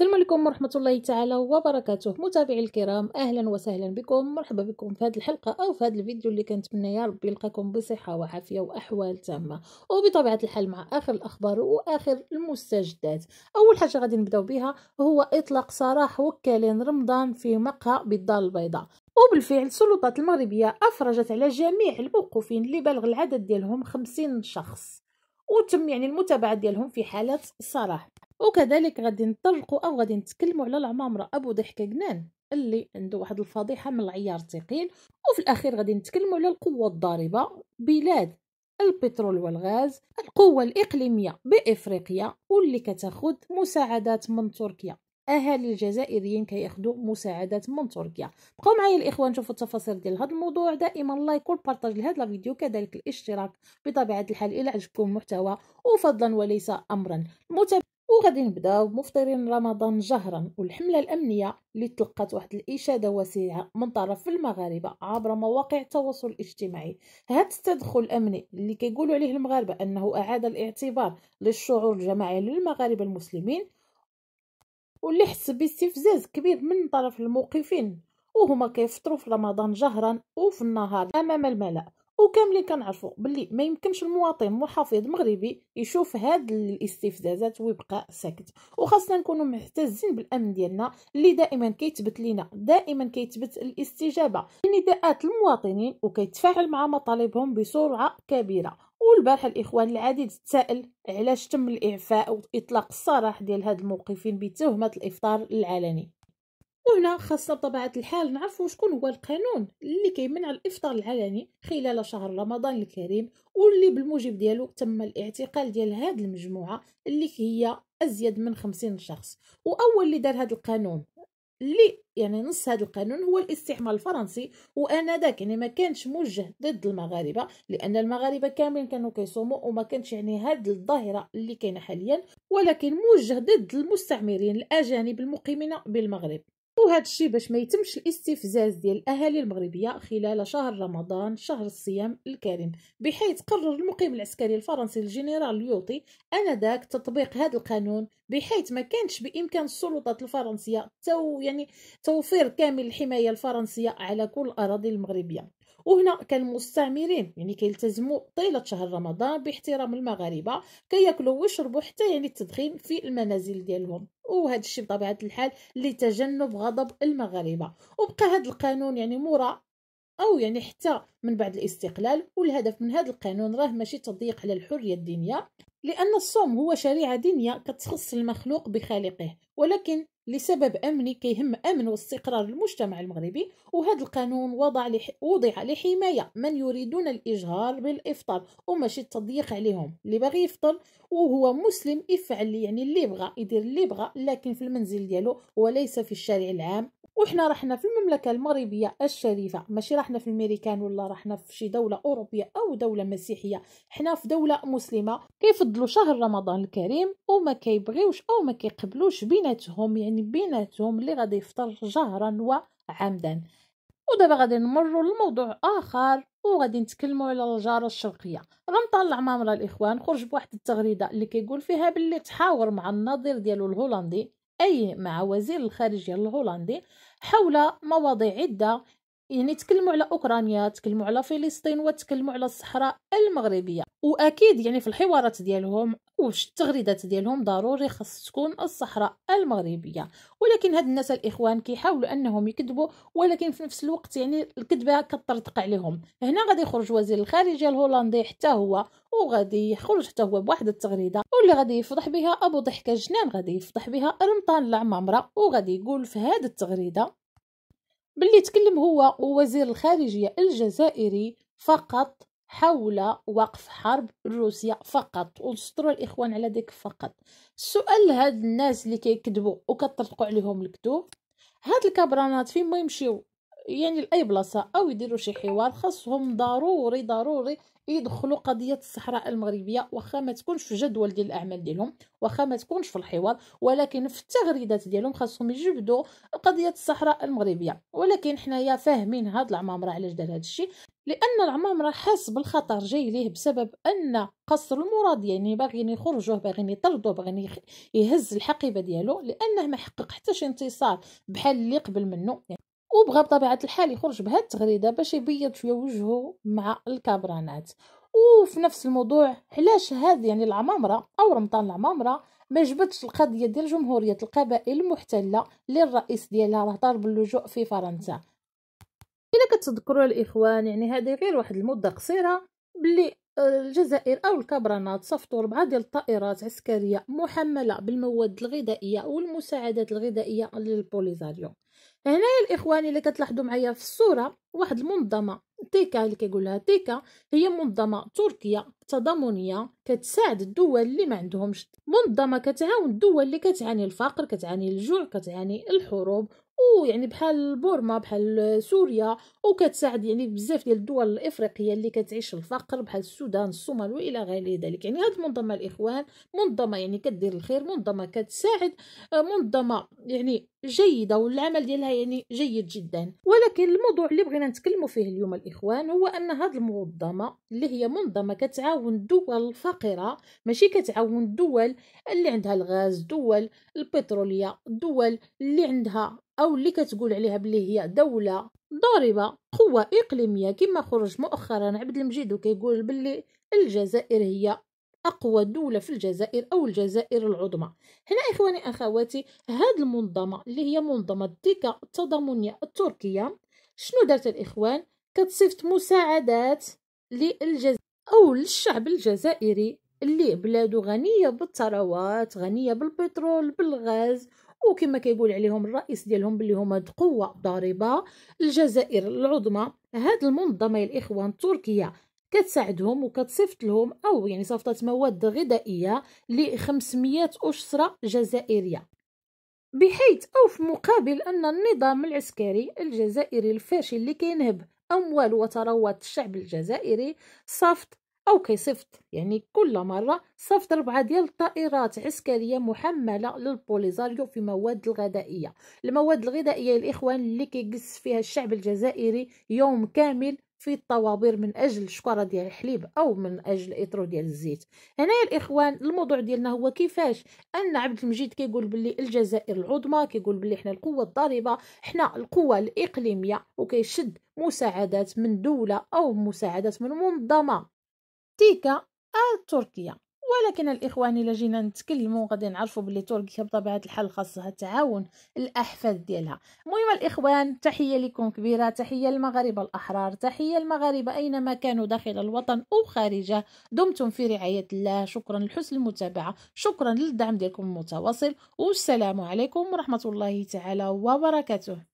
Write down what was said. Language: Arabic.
السلام عليكم ورحمة الله تعالى وبركاته متابعي الكرام أهلا وسهلا بكم مرحبا بكم في هذه الحلقة أو في هذا الفيديو اللي كنتمنى يا رب يلقاكم بصحة وعافية وأحوال تامة وبطبيعة الحال مع آخر الأخبار وآخر المستجدات أول حاجة غادي نبداو بها هو إطلاق سراح وكالين رمضان في مقهى بالدار البيضاء وبالفعل السلطات المغربية أفرجت على جميع الموقوفين اللي بلغ العدد ديالهم خمسين شخص وتم يعني المتابعة ديالهم في حالة صراح وكذلك غادي نطرقوا او غادي نتكلموا على العمامره ابو ضحكه جنان اللي عنده واحد الفضيحه من العيار الثقيل وفي الاخير غادي نتكلموا على القوه الضاربه بلاد البترول والغاز القوة الإقليمية بإفريقيا واللي كتاخد مساعدات من تركيا أهالي الجزائريين كياخذوا مساعدات من تركيا بقاو معايا الإخوان نشوفوا التفاصيل ديال هذا الموضوع دائما لايك وبارطاج لهذا الفيديو كذلك الاشتراك بطبيعة الحال إلى عجبكم المحتوى وفضلا وليس أمرا متابعة وغادي نبداو مفطرين رمضان جهرا والحملة الأمنية اللي تلقات واحد الإشادة واسعة من طرف المغاربة عبر مواقع التواصل الاجتماعي هذا التدخل الأمني اللي كيقولوا عليه المغاربة أنه أعاد الاعتبار للشعور الجماعي للمغاربة المسلمين واللي حس باستفزاز كبير من طرف الموقفين وهما كيفطروا في رمضان جهرا وفي النهار أمام الملأ وكاملين كنعرفوا باللي ما يمكنش المواطن المحافظ المغربي يشوف هاد الاستفزازات ويبقى ساكت وخاصنا نكونوا محتزين بالامن ديالنا اللي دائما كيتبت لينا دائما كيتبت الاستجابه لنداءات المواطنين وكيتفاعل مع مطالبهم بسرعه كبيره والبارح الاخوان العديد تسائل علاش تم الاعفاء واطلاق السراح ديال هاد الموقفين بتهمه الافطار العلني وهنا خاصة بطبيعة الحال نعرفوا شكون هو القانون اللي كيمنع الإفطار العلني خلال شهر رمضان الكريم واللي بالموجب ديالو تم الاعتقال ديال هاد المجموعة اللي هي أزيد من خمسين شخص وأول اللي دار هاد القانون اللي يعني نص هذا القانون هو الاستعمار الفرنسي وانا ذاك يعني ما كانش موجه ضد المغاربه لان المغاربه كاملين كانوا كيصوموا وما كانش يعني هاد الظاهره اللي كاينه حاليا ولكن موجه ضد المستعمرين الاجانب المقيمين بالمغرب وهذا الشيء باش ما يتمش الاستفزاز ديال الاهالي المغربيه خلال شهر رمضان شهر الصيام الكريم بحيث قرر المقيم العسكري الفرنسي الجنرال اليوطي انذاك تطبيق هذا القانون بحيث ما كانش بامكان السلطات الفرنسيه تو يعني توفير كامل الحمايه الفرنسيه على كل الاراضي المغربيه وهنا كان المستعمرين يعني كيلتزموا طيله شهر رمضان باحترام المغاربه كياكلوا ويشربوا حتى يعني التدخين في المنازل ديالهم وهذا الشيء بطبيعه الحال لتجنب غضب المغاربه وبقى هذا القانون يعني مورا او يعني حتى من بعد الاستقلال والهدف من هذا القانون راه ماشي تضييق على الحريه الدينيه لان الصوم هو شريعه دينيه كتخص المخلوق بخالقه ولكن لسبب امني كيهم امن واستقرار المجتمع المغربي وهذا القانون وضع لح... وضع لحمايه من يريدون الاجهار بالافطار وماشي التضييق عليهم اللي باغي يفطر وهو مسلم يفعل يعني اللي بغى يدير اللي بغى لكن في المنزل ديالو وليس في الشارع العام وحنا رحنا في المملكة المغربية الشريفة ماشي رحنا في الميريكان ولا رحنا في شي دولة أوروبية أو دولة مسيحية حنا في دولة مسلمة كيفضلوا شهر رمضان الكريم وما كيبغيوش أو ما كيقبلوش بيناتهم يعني يعني بيناتهم اللي غادي يفطر جهرا وعمدا ودابا غادي نمروا لموضوع اخر وغادي نتكلموا على الجاره الشرقيه مع مرا الاخوان خرج بواحد التغريده اللي كيقول فيها باللي تحاور مع النظير ديالو الهولندي اي مع وزير الخارجيه الهولندي حول مواضيع عده يعني تكلموا على اوكرانيا تكلموا على فلسطين وتكلموا على الصحراء المغربيه واكيد يعني في الحوارات ديالهم وفي التغريدات ديالهم ضروري خاص تكون الصحراء المغربيه ولكن هاد الناس الاخوان كيحاولوا انهم يكذبوا ولكن في نفس الوقت يعني الكذبه كترتقع عليهم هنا غادي يخرج وزير الخارجيه الهولندي حتى هو وغادي يخرج حتى هو بواحد التغريده واللي غادي يفضح بها ابو ضحكه جنان غادي يفضح بها رمطان العمامره وغادي يقول في هاد التغريده باللي تكلم هو وزير الخارجيه الجزائري فقط حول وقف حرب روسيا فقط ونسطروا الاخوان على ديك فقط السؤال لهاد الناس اللي كيكذبوا وكتطلقوا عليهم الكذوب هاد الكبرانات فين ما يمشيو يعني لاي بلاصه او يديروا شي حوار خاصهم ضروري ضروري يدخلوا قضيه الصحراء المغربيه واخا ما تكونش في جدول ديال الاعمال ديالهم واخا ما تكونش في الحوار ولكن في التغريدات ديالهم خاصهم يجبدوا قضيه الصحراء المغربيه ولكن حنايا فاهمين هاد العمامره علاش دار هذا الشيء لان العمامره حاس بالخطر جاي ليه بسبب ان قصر المراد يعني باغيين يخرجوه باغيين يطردوه باغيين يهز الحقيبه ديالو لانه ما حقق حتى شي انتصار بحال اللي قبل منه يعني وبغى بطبيعه الحال يخرج بهاد التغريده باش يبيض شويه وجهه مع الكابرانات وفي نفس الموضوع علاش هذه يعني العمامره او رمضان العمامره ما جبتش القضيه ديال جمهوريه القبائل المحتله للرئيس ديالها راه طالب اللجوء في فرنسا الا كتذكروا الاخوان يعني هذه غير واحد المده قصيره بلي آه، الجزائر او الكبرانات صفتوا ربعه ديال الطائرات عسكريه محمله بالمواد الغذائيه والمساعدات الغذائيه للبوليزاريو هنايا الاخوان اللي كتلاحظوا معايا في الصوره واحد المنظمه تيكا اللي كيقولها تيكا هي منظمه تركيه تضامنيه كتساعد الدول اللي ما عندهمش منظمه كتعاون الدول اللي كتعاني الفقر كتعاني الجوع كتعاني الحروب ويعني بحال بورما بحال سوريا وكتساعد يعني بزاف ديال الدول الافريقيه اللي كتعيش الفقر بحال السودان الصومال والى غير ذلك يعني هذه المنظمه الاخوان منظمه يعني كدير الخير منظمه كتساعد آه، منظمه يعني جيده والعمل ديالها يعني جيد جدا ولكن الموضوع اللي بغينا نتكلموا فيه اليوم الاخوان هو ان هذه المنظمه اللي هي منظمه كتعاون الدول الفقيره ماشي كتعاون الدول اللي عندها الغاز دول البتروليه دول اللي عندها أو اللي كتقول عليها بلي هي دولة ضاربة قوة إقليمية كما خرج مؤخرا عبد المجيد وكيقول بلي الجزائر هي أقوى دولة في الجزائر أو الجزائر العظمى هنا إخواني أخواتي هذه المنظمة اللي هي منظمة الديكا التضامنية التركية شنو دارت الإخوان كتصيفط مساعدات للجزائر أو للشعب الجزائري اللي بلاده غنية بالثروات غنية بالبترول بالغاز وكما كيقول عليهم الرئيس ديالهم باللي هما قوه ضاربه الجزائر العظمى هاد المنظمه يا الاخوان تركيا كتساعدهم وكتصيفط لهم او يعني صفطت مواد غذائيه ل 500 اسره جزائريه بحيث او في مقابل ان النظام العسكري الجزائري الفاشل اللي كينهب اموال وثروات الشعب الجزائري صفط أو كيصيفط يعني كل مرة صفت ربعة ديال الطائرات عسكرية محملة للبوليزاريو في مواد الغذائية المواد الغذائية الإخوان اللي كيقص فيها الشعب الجزائري يوم كامل في الطوابير من اجل الشكاره ديال الحليب او من اجل إطرو ديال الزيت هنايا الاخوان الموضوع ديالنا هو كيفاش ان عبد المجيد كيقول باللي الجزائر العظمى كيقول باللي إحنا القوه الضاربه إحنا القوه الاقليميه وكيشد مساعدات من دوله او مساعدات من منظمه تيكا التركية ولكن الإخوان إلا جينا نتكلموا غادي نعرفوا باللي تركيا بطبيعة الحال خاصها تعاون الأحفاد ديالها المهم الإخوان تحية لكم كبيرة تحية المغاربة الأحرار تحية المغاربة أينما كانوا داخل الوطن أو خارجه دمتم في رعاية الله شكرا لحسن المتابعة شكرا للدعم ديالكم المتواصل والسلام عليكم ورحمة الله تعالى وبركاته